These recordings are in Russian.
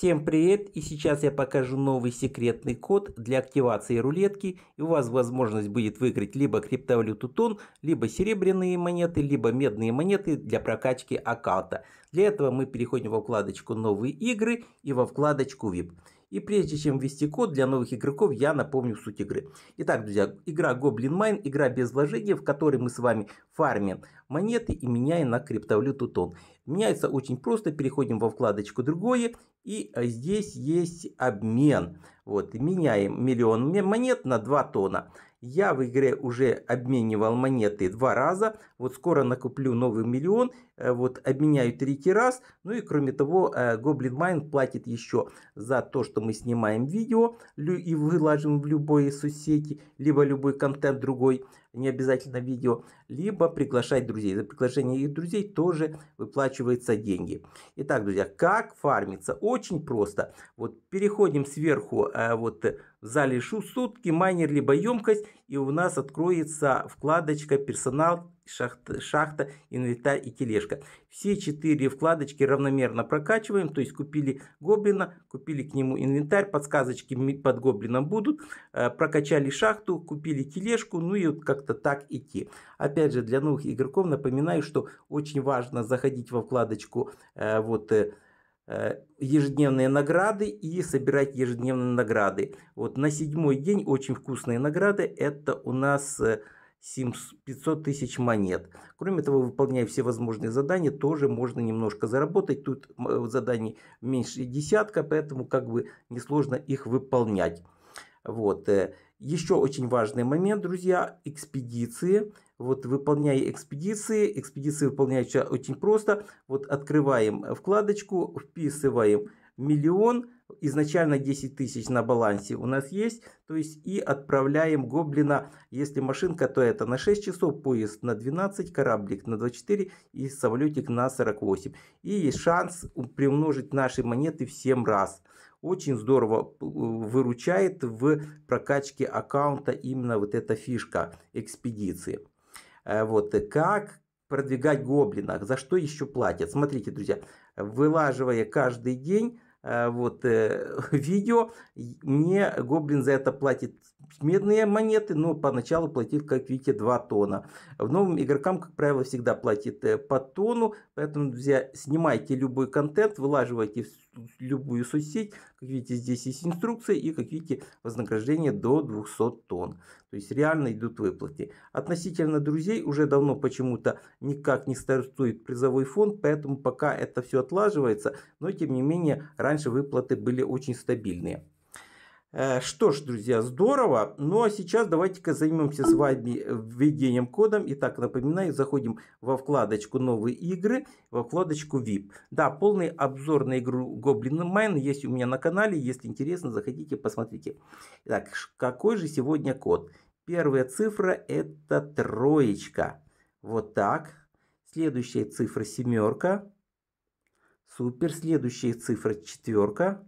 Всем привет! И сейчас я покажу новый секретный код для активации рулетки. И у вас возможность будет выиграть либо криптовалюту тон, либо серебряные монеты, либо медные монеты для прокачки аккаунта. Для этого мы переходим во вкладочку «Новые игры» и во вкладочку «VIP». И прежде чем ввести код для новых игроков, я напомню суть игры. Итак, друзья, игра Goblin Mine, игра без вложения, в которой мы с вами фармим монеты и меняем на криптовалюту тон. Меняется очень просто, переходим во вкладочку «Другое» и э, здесь есть обмен. Вот, меняем миллион монет на 2 тона. Я в игре уже обменивал монеты два раза. Вот скоро накуплю новый миллион. Э, вот обменяю третий раз. Ну и кроме того, э, Goblin Mine платит еще за то, что мы снимаем видео и выложим в любой соцсети, либо любой контент другой, не обязательно видео, либо приглашать друзей. За приглашение их друзей тоже выплачиваются деньги. Итак, друзья, как фармиться? Очень просто. Вот переходим сверху э, вот в зале сутки, майнер либо емкость, и у нас откроется вкладочка «Персонал», шахта, «Шахта», «Инвентарь» и «Тележка». Все четыре вкладочки равномерно прокачиваем, то есть купили гоблина, купили к нему инвентарь, подсказочки под гоблином будут, э, прокачали шахту, купили тележку, ну и вот как-то так идти. Опять же, для новых игроков напоминаю, что очень важно заходить во вкладочку э, вот э, Э, ежедневные награды и собирать ежедневные награды. Вот на седьмой день очень вкусные награды. Это у нас 500 э, тысяч монет. Кроме того, выполняя все возможные задания, тоже можно немножко заработать. Тут э, заданий меньше десятка, поэтому как бы несложно их выполнять. Вот. Э, Еще очень важный момент, друзья, экспедиции. Вот выполняя экспедиции, экспедиции выполняются очень просто. Вот открываем вкладочку, вписываем миллион, изначально 10 тысяч на балансе у нас есть, то есть и отправляем гоблина, если машинка, то это на 6 часов, поезд на 12, кораблик на 24 и самолетик на 48. И есть шанс приумножить наши монеты в 7 раз. Очень здорово э, выручает в прокачке аккаунта именно вот эта фишка экспедиции. Э, вот э, как продвигать гоблина, за что еще платят. Смотрите, друзья, вылаживая каждый день Э, вот, э, видео. Мне Гоблин за это платит медные монеты, но поначалу платил, как видите, 2 тона. В новым игрокам, как правило, всегда платит э, по тону, поэтому, друзья, снимайте любой контент, вылаживайте любую соцсеть. Как видите, здесь есть инструкция и, как видите, вознаграждение до 200 тонн. То есть реально идут выплаты. Относительно друзей уже давно почему-то никак не стартует призовой фонд, поэтому пока это все отлаживается, но тем не менее раньше выплаты были очень стабильные. Э, что ж, друзья, здорово. Ну а сейчас давайте-ка займемся с вами э, введением кодом. Итак, напоминаю, заходим во вкладочку «Новые игры», во вкладочку VIP. Да, полный обзор на игру Goblin Mine есть у меня на канале. Если интересно, заходите, посмотрите. Итак, какой же сегодня код? Первая цифра – это троечка. Вот так. Следующая цифра – семерка. Супер. Следующая цифра – четверка.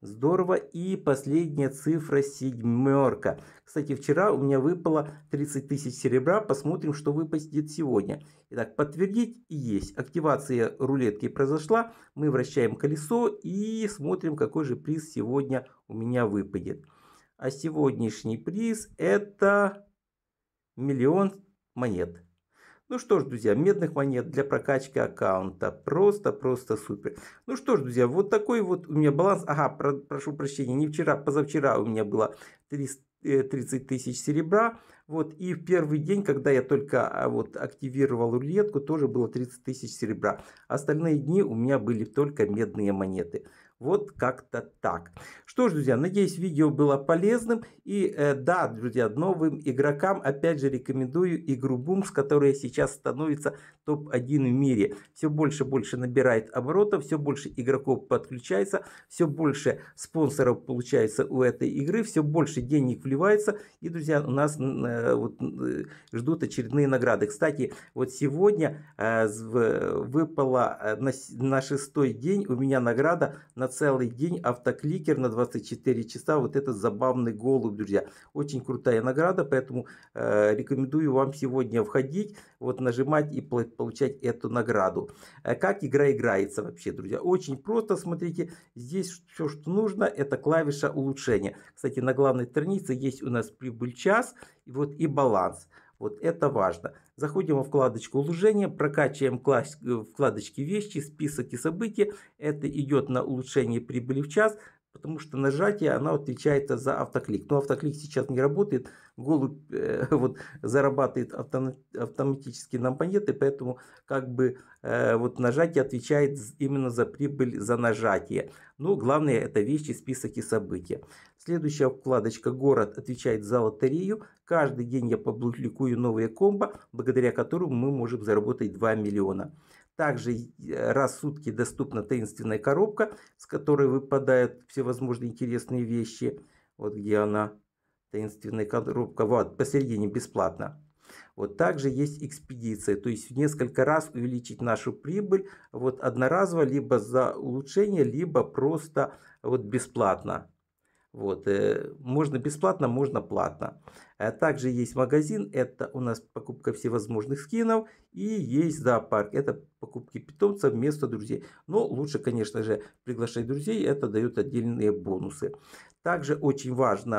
Здорово. И последняя цифра семерка. Кстати, вчера у меня выпало 30 тысяч серебра. Посмотрим, что выпадет сегодня. Итак, подтвердить есть. Активация рулетки произошла. Мы вращаем колесо и смотрим, какой же приз сегодня у меня выпадет. А сегодняшний приз это миллион монет. Ну что ж, друзья, медных монет для прокачки аккаунта. Просто-просто супер. Ну что ж, друзья, вот такой вот у меня баланс. Ага, про, прошу прощения, не вчера, позавчера у меня было 330 э, тысяч серебра. Вот, и в первый день, когда я только а, вот активировал рулетку, тоже было 30 тысяч серебра. Остальные дни у меня были только медные монеты. Вот как-то так. Что ж, друзья, надеюсь, видео было полезным. И э, да, друзья, новым игрокам опять же рекомендую игру Бумс, которая сейчас становится топ-1 в мире. Все больше и больше набирает оборотов, все больше игроков подключается, все больше спонсоров получается у этой игры, все больше денег вливается. И, друзья, у нас... Э, Э, вот, э, ждут очередные награды. Кстати, вот сегодня э, выпала на, на шестой день у меня награда на целый день автокликер на 24 часа. Вот этот забавный голубь, друзья. Очень крутая награда, поэтому рекомендую вам сегодня входить, вот нажимать и получать эту награду. Как игра играется вообще, друзья? Очень просто, смотрите, здесь все, что нужно, это клавиша улучшения. Кстати, на главной странице есть у нас прибыль час и вот, и баланс. Вот это важно. Заходим во вкладочку улучшения, прокачиваем э, вкладочки вещи, список и события. Это идет на улучшение прибыли в час потому что нажатие, оно отвечает за автоклик. Но автоклик сейчас не работает, голубь э, вот, зарабатывает авто, на компоненты, поэтому как бы э, вот нажатие отвечает именно за прибыль, за нажатие. Но главное это вещи, список и события. Следующая вкладочка «Город» отвечает за лотерею. Каждый день я публикую новые комбо, благодаря которым мы можем заработать 2 миллиона. Также э, раз в сутки доступна таинственная коробка, с которой выпадают всевозможные интересные вещи. Вот где она, таинственная коробка, вот посередине бесплатно. Вот также есть экспедиция, то есть в несколько раз увеличить нашу прибыль вот одноразово, либо за улучшение, либо просто вот бесплатно. Вот, э, можно бесплатно, можно платно. А также есть магазин, это у нас покупка всевозможных скинов. И есть зоопарк, это покупки питомца вместо друзей. Но лучше, конечно же, приглашать друзей, это дает отдельные бонусы. Также очень важно,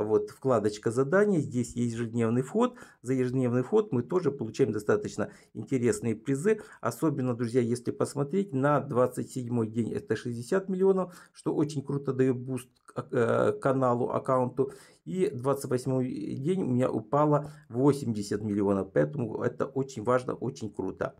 э, вот вкладочка задания, здесь есть ежедневный вход. За ежедневный вход мы тоже получаем достаточно интересные призы. Особенно, друзья, если посмотреть на 27 день, это 60 миллионов, что очень круто дает буст э, каналу, аккаунту. И 28 день у меня упало 80 миллионов, поэтому это очень важно, очень круто.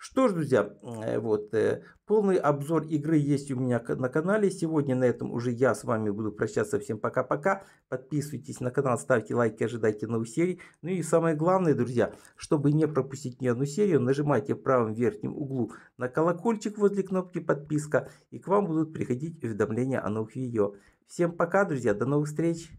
Что ж, друзья, э, вот э, полный обзор игры есть у меня на канале. Сегодня на этом уже я с вами буду прощаться. Всем пока-пока. Подписывайтесь на канал, ставьте лайки, ожидайте новых серий. Ну и самое главное, друзья, чтобы не пропустить ни одну серию, нажимайте в правом верхнем углу на колокольчик возле кнопки подписка, и к вам будут приходить уведомления о новых видео. Всем пока, друзья, до новых встреч!